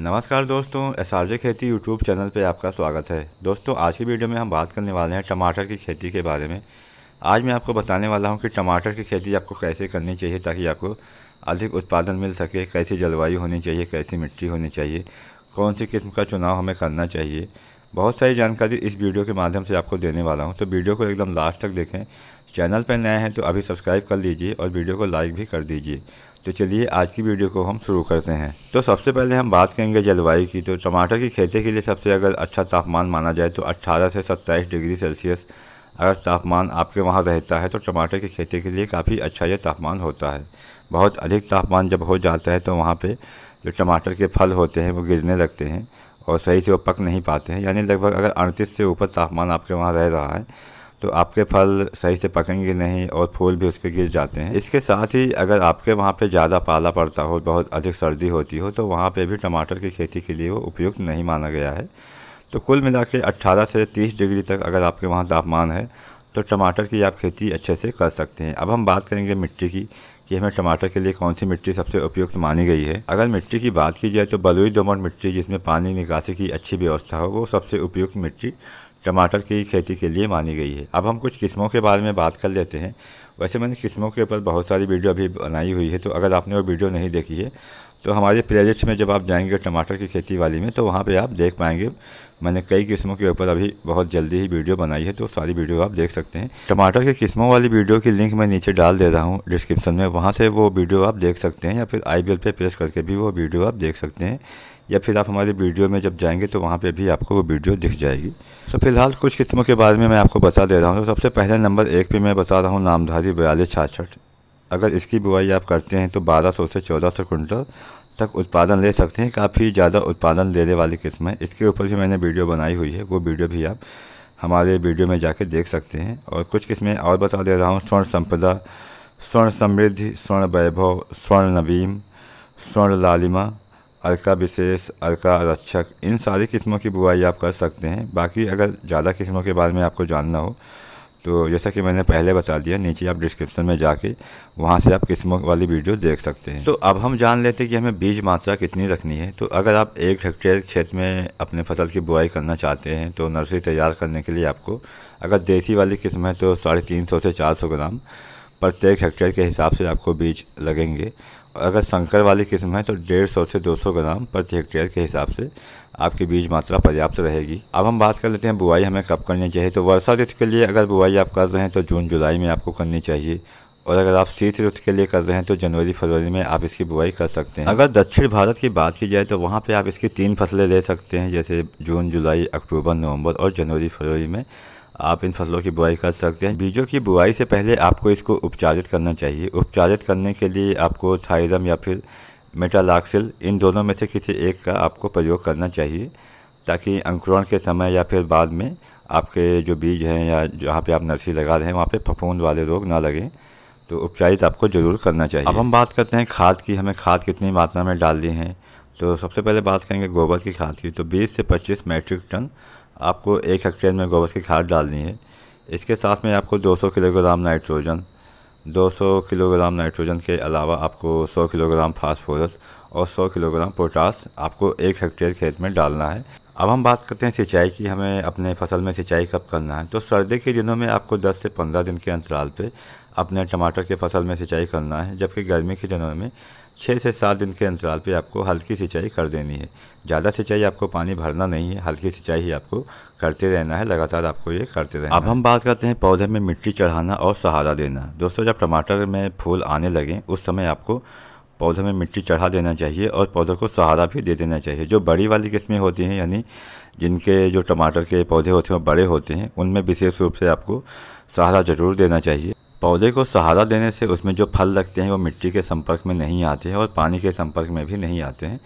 नमस्कार दोस्तों S R J खेती यूट्यूब चैनल पर आपका स्वागत है दोस्तों आज की वीडियो में हम बात करने वाले हैं टमाटर की खेती के बारे में आज मैं आपको बताने वाला हूं कि टमाटर की खेती आपको कैसे करनी चाहिए ताकि आपको अधिक उत्पादन मिल सके कैसी जलवायु होनी चाहिए कैसी मिट्टी होनी चाहिए कौन सी किस्म का चुनाव हमें करना चाहिए बहुत सारी जानकारी इस वीडियो के माध्यम से आपको देने वाला हूँ तो वीडियो को एकदम लास्ट तक देखें चैनल पर नए हैं तो अभी सब्सक्राइब कर लीजिए और वीडियो को लाइक भी कर दीजिए तो चलिए आज की वीडियो को हम शुरू करते हैं तो सबसे पहले हम बात करेंगे जलवायु की तो टमाटर की खेती के लिए सबसे अगर अच्छा तापमान माना जाए तो 18 से 27 डिग्री सेल्सियस अगर तापमान आपके वहाँ रहता है तो टमाटर की खेती के लिए काफ़ी अच्छा यह तापमान होता है बहुत अधिक तापमान जब हो जाता है तो वहाँ पर जो टमाटर के फल होते हैं वो गिरने लगते हैं और सही से वो पक नहीं पाते हैं यानी लगभग अगर अड़तीस से ऊपर तापमान आपके वहाँ रह रहा है तो आपके फल सही से पकेंगे नहीं और फूल भी उसके गिर जाते हैं इसके साथ ही अगर आपके वहाँ पे ज़्यादा पाला पड़ता हो बहुत अधिक सर्दी होती हो तो वहाँ पे भी टमाटर की खेती के लिए वो उपयुक्त नहीं माना गया है तो कुल मिला के अट्ठारह से तीस डिग्री तक अगर आपके वहाँ तापमान है तो टमाटर की आप खेती अच्छे से कर सकते हैं अब हम बात करेंगे मिट्टी की कि हमें टमाटर के लिए कौन सी मिट्टी सबसे उपयुक्त मानी गई है अगर मिट्टी की बात की जाए तो बलुई दोमट मिट्टी जिसमें पानी निकासी की अच्छी व्यवस्था हो वो सबसे उपयुक्त मिट्टी टमाटर की खेती के लिए मानी गई है अब हम कुछ किस्मों के बारे में बात कर लेते हैं वैसे मैंने किस्मों के ऊपर बहुत सारी वीडियो अभी बनाई हुई है तो अगर आपने वो वीडियो नहीं देखी है तो हमारे प्लेलिस्ट में जब आप जाएंगे टमाटर की खेती वाली में तो वहाँ पे आप देख पाएंगे मैंने कई किस्मों के ऊपर अभी बहुत जल्दी ही वीडियो बनाई है तो सारी वीडियो आप देख सकते हैं टमाटर की किस्मों वाली वीडियो की लिंक मैं नीचे डाल दे रहा हूँ डिस्क्रिप्शन में वहाँ से वो वीडियो आप देख सकते हैं या फिर आई पे प्रेस करके भी वो वीडियो आप देख सकते हैं या फिर आप हमारे वीडियो में जब जाएंगे तो वहाँ पे भी आपको वो वीडियो दिख जाएगी तो फिलहाल कुछ किस्मों के बारे में मैं आपको बता दे रहा हूँ तो सबसे पहले नंबर एक पे मैं बता रहा हूँ नामधारी बयालीस छाछठ अगर इसकी बुआई आप करते हैं तो 1200 से 1400 कुंटल तक उत्पादन ले सकते हैं काफ़ी ज़्यादा उत्पादन लेने वाली किस्म है इसके ऊपर भी मैंने वीडियो बनाई हुई है वो वीडियो भी आप हमारे वीडियो में जाके देख सकते हैं और कुछ किस्में और बता दे रहा हूँ स्वर्ण संपदा स्वर्ण समृद्धि स्वर्ण वैभव स्वर्ण नवीम स्वर्ण लालिमा अलका विशेष अलका रक्षक इन सारी किस्मों की बुआई आप कर सकते हैं बाकी अगर ज़्यादा किस्मों के बारे में आपको जानना हो तो जैसा कि मैंने पहले बता दिया नीचे आप डिस्क्रिप्शन में जाके वहाँ से आप किस्मों वाली वीडियो देख सकते हैं तो अब हम जान लेते हैं कि हमें बीज मात्रा कितनी रखनी है तो अगर आप एक हेक्टेयर क्षेत्र में अपने फसल की बुआई करना चाहते हैं तो नर्सरी तैयार करने के लिए आपको अगर देसी वाली किस्म है तो साढ़े तीन सौ से चार सौ ग्राम प्रत्येक हेक्टेयर के हिसाब से आपको बीज लगेंगे अगर शंकर वाली किस्म है तो डेढ़ सौ से दो सौ ग्राम प्रति हेक्टेयर के हिसाब से आपके बीज मात्रा पर्याप्त रहेगी अब हम बात कर लेते हैं बुआई हमें कब करनी चाहिए तो वर्षा ऋतु के लिए अगर बुआई आप कर रहे हैं तो जून जुलाई में आपको करनी चाहिए और अगर आप शीत ऋतु के लिए कर रहे हैं तो जनवरी फरवरी में आप इसकी बुआई कर सकते हैं अगर दक्षिण भारत की बात की जाए तो वहाँ पर आप इसकी तीन फसलें ले सकते हैं जैसे जून जुलाई अक्टूबर नवंबर और जनवरी फरवरी में आप इन फसलों की बुआई कर सकते हैं बीजों की बुआई से पहले आपको इसको उपचारित करना चाहिए उपचारित करने के लिए आपको थाइरम या फिर मेटालाक्सिल इन दोनों में से किसी एक का आपको प्रयोग करना चाहिए ताकि अंकुरण के समय या फिर बाद में आपके जो बीज हैं या जहाँ पे आप नर्सरी लगा रहे हैं वहाँ पे फफूंद वाले रोग ना लगें तो उपचारित आपको ज़रूर करना चाहिए अब हम बात करते हैं खाद की हमें खाद कितनी मात्रा में डालनी है तो सबसे पहले बात करेंगे गोबर की खाद की तो बीस से पच्चीस मैट्रिक टन आपको एक हेक्टेयर में गोबर की खाद डालनी है इसके साथ में आपको 200 किलोग्राम नाइट्रोजन 200 किलोग्राम नाइट्रोजन के अलावा आपको 100 किलोग्राम फास्फोरस और 100 किलोग्राम पोटास आपको एक हेक्टेयर खेत में डालना है अब हम बात करते हैं सिंचाई की हमें अपने फसल में सिंचाई कब करना है तो सर्दी के दिनों में आपको 10 से 15 दिन के अंतराल पर अपने टमाटर के फसल में सिंचाई करना है जबकि गर्मी के दिनों में छः से सात दिन के अंतराल पे आपको हल्की सिंचाई कर देनी है ज़्यादा सिंचाई आपको पानी भरना नहीं है हल्की सिंचाई ही आपको करते रहना है लगातार आपको ये करते रहना अब हम बात करते हैं पौधे में मिट्टी चढ़ाना और सहारा देना दोस्तों जब टमाटर में फूल आने लगें उस समय आपको पौधे में मिट्टी चढ़ा देना चाहिए और पौधों को सहारा भी दे देना चाहिए जो बड़ी वाली किस्में होती हैं यानी जिनके जो टमाटर के पौधे होते हैं बड़े होते हैं उनमें विशेष रूप से आपको सहारा ज़रूर देना चाहिए पौधे को सहारा देने से उसमें जो फल लगते हैं वो मिट्टी के संपर्क में नहीं आते हैं और पानी के संपर्क में भी नहीं आते हैं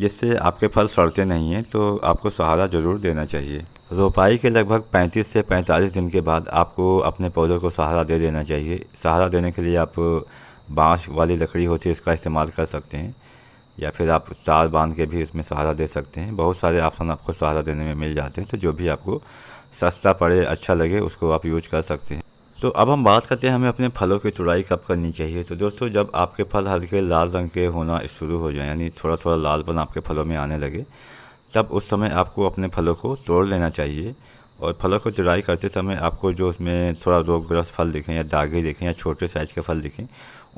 जिससे आपके फल सड़ते नहीं हैं तो आपको सहारा ज़रूर देना चाहिए रोपाई के लगभग 35 से 45 दिन के बाद आपको अपने पौधे को सहारा दे देना चाहिए सहारा देने के लिए आप बाँस वाली लकड़ी होती है इसका इस्तेमाल कर सकते हैं या फिर आप तार बांध के भी इसमें सहारा दे सकते हैं बहुत सारे ऑप्शन आपको सहारा देने में मिल जाते हैं तो जो भी आपको सस्ता पड़े अच्छा लगे उसको आप यूज कर सकते हैं तो अब हम बात करते हैं हमें अपने फलों की चुड़ाई कब करनी चाहिए तो दोस्तों जब आपके फल हल्के लाल रंग के होना शुरू हो जाए यानी थोड़ा थोड़ा लालपन आपके फलों में आने लगे तब उस समय आपको अपने फलों को तोड़ लेना चाहिए और फलों को चुड़ाई करते समय आपको जो उसमें थोड़ा रोगग्रस्त फल दिखें या दागे दिखें या छोटे साइज़ के फल दिखें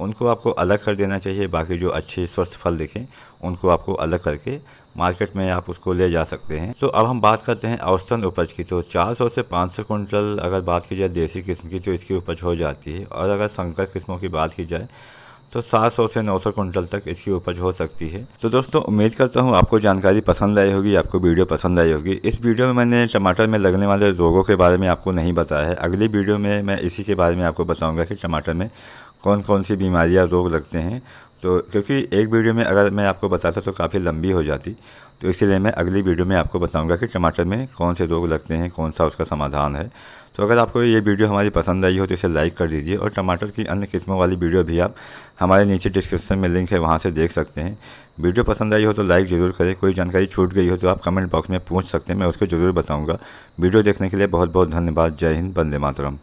उनको आपको अलग कर देना चाहिए बाकी जो अच्छे स्वस्थ फल दिखें उनको आपको अलग करके मार्केट में आप उसको ले जा सकते हैं तो अब हम बात करते हैं औसतन उपज की तो 400 से 500 कुंटल अगर बात की जाए देसी किस्म की तो इसकी उपज हो जाती है और अगर संकर किस्मों की बात की जाए तो 700 से 900 कुंटल तक इसकी उपज हो सकती है तो दोस्तों उम्मीद करता हूँ आपको जानकारी पसंद आई होगी आपको वीडियो पसंद आई होगी इस वीडियो में मैंने टमाटर में लगने वाले रोगों के बारे में आपको नहीं बताया है अगली वीडियो में मैं इसी के बारे में आपको बताऊँगा कि टमाटर में कौन कौन सी बीमारियाँ रोग लगते हैं तो क्योंकि एक वीडियो में अगर मैं आपको बताता तो काफ़ी लंबी हो जाती तो इसलिए मैं अगली वीडियो में आपको बताऊंगा कि टमाटर में कौन से रोग लगते हैं कौन सा उसका समाधान है तो अगर आपको ये वीडियो हमारी पसंद आई हो तो इसे लाइक कर दीजिए और टमाटर की अन्य किस्मों वाली वीडियो भी आप हमारे नीचे डिस्क्रिप्शन में लिंक है वहाँ से देख सकते हैं वीडियो पसंद आई हो तो लाइक ज़रूर करें कोई जानकारी छूट गई हो तो आप कमेंट बॉक्स में पूछ सकते हैं मैं उसको ज़रूर बताऊँगा वीडियो देखने के लिए बहुत बहुत धन्यवाद जय हिंद बंदे मातरम